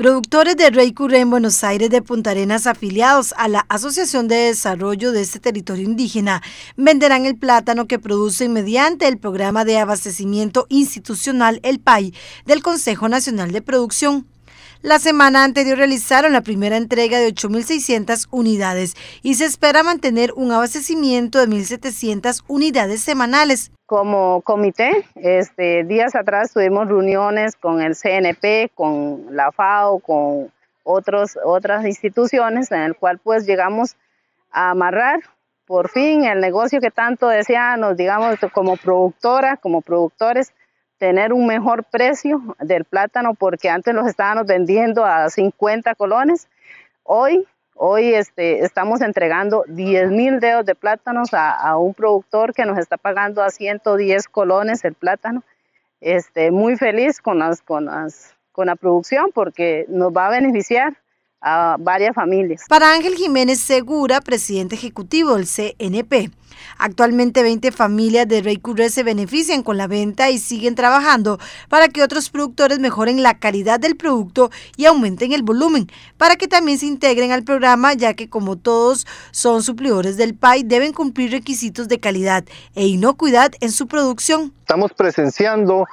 Productores de Rey Curré en Buenos Aires de Punta Arenas afiliados a la Asociación de Desarrollo de este territorio indígena venderán el plátano que producen mediante el programa de abastecimiento institucional El PAI del Consejo Nacional de Producción. La semana anterior realizaron la primera entrega de 8.600 unidades y se espera mantener un abastecimiento de 1.700 unidades semanales como comité, este, días atrás tuvimos reuniones con el CNP, con la FAO, con otros, otras instituciones, en el cual pues llegamos a amarrar por fin el negocio que tanto deseamos, digamos, como productora, como productores, tener un mejor precio del plátano, porque antes los estábamos vendiendo a 50 colones. Hoy Hoy este, estamos entregando 10 mil dedos de plátanos a, un productor que nos está pagando a 110 colones el plátano. Este, muy feliz con la producción porque nos va a beneficiar a varias familias. Para Ángel Jiménez Segura, presidente ejecutivo del CNP, actualmente 20 familias de Currer se benefician con la venta y siguen trabajando para que otros productores mejoren la calidad del producto y aumenten el volumen, para que también se integren al programa, ya que como todos son suplidores del PAI, deben cumplir requisitos de calidad e inocuidad en su producción. Estamos presenciando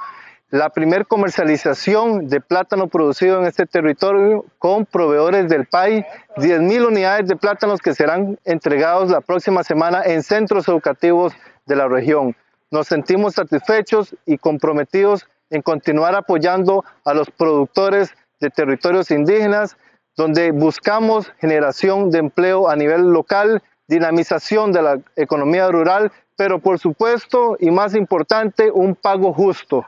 la primera comercialización de plátano producido en este territorio con proveedores del país, 10.000 unidades de plátanos que serán entregados la próxima semana en centros educativos de la región. Nos sentimos satisfechos y comprometidos en continuar apoyando a los productores de territorios indígenas, donde buscamos generación de empleo a nivel local, dinamización de la economía rural, pero por supuesto, y más importante, un pago justo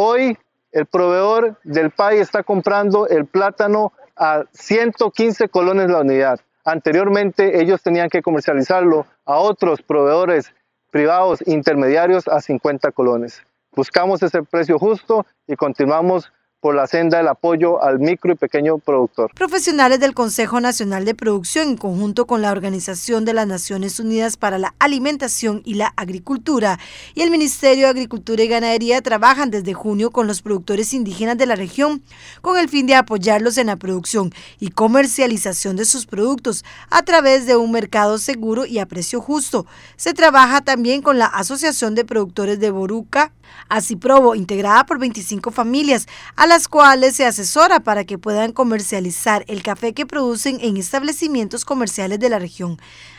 Hoy el proveedor del país está comprando el plátano a 115 colones la unidad. Anteriormente ellos tenían que comercializarlo a otros proveedores privados intermediarios a 50 colones. Buscamos ese precio justo y continuamos por la senda del apoyo al micro y pequeño productor. Profesionales del Consejo Nacional de Producción, en conjunto con la Organización de las Naciones Unidas para la Alimentación y la Agricultura y el Ministerio de Agricultura y Ganadería, trabajan desde junio con los productores indígenas de la región con el fin de apoyarlos en la producción y comercialización de sus productos a través de un mercado seguro y a precio justo. Se trabaja también con la Asociación de Productores de Boruca, Así probó, integrada por 25 familias, a las cuales se asesora para que puedan comercializar el café que producen en establecimientos comerciales de la región.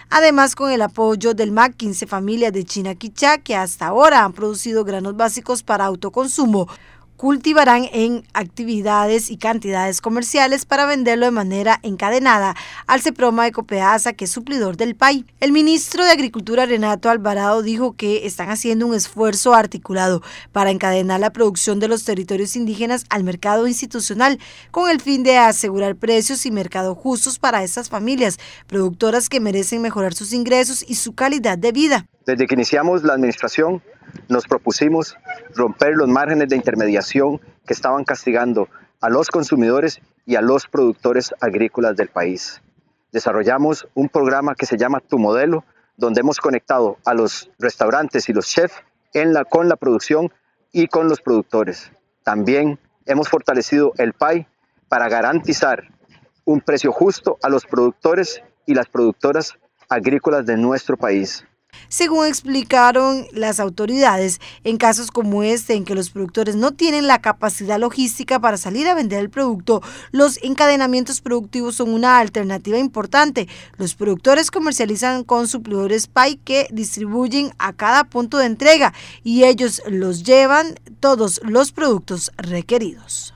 Además, con el apoyo del MAC, 15 familias de China Quichá que hasta ahora han producido granos básicos para autoconsumo, cultivarán en actividades y cantidades comerciales para venderlo de manera encadenada al CEPROMA de Copeasa, que es suplidor del país. El ministro de Agricultura, Renato Alvarado, dijo que están haciendo un esfuerzo articulado para encadenar la producción de los territorios indígenas al mercado institucional, con el fin de asegurar precios y mercado justos para esas familias productoras que merecen mejorar sus ingresos y su calidad de vida. Desde que iniciamos la administración, nos propusimos romper los márgenes de intermediación que estaban castigando a los consumidores y a los productores agrícolas del país. Desarrollamos un programa que se llama Tu Modelo, donde hemos conectado a los restaurantes y los chefs con la producción y con los productores. También hemos fortalecido el PAI para garantizar un precio justo a los productores y las productoras agrícolas de nuestro país. Según explicaron las autoridades, en casos como este, en que los productores no tienen la capacidad logística para salir a vender el producto, los encadenamientos productivos son una alternativa importante. Los productores comercializan con suplidores PAI que distribuyen a cada punto de entrega y ellos los llevan todos los productos requeridos.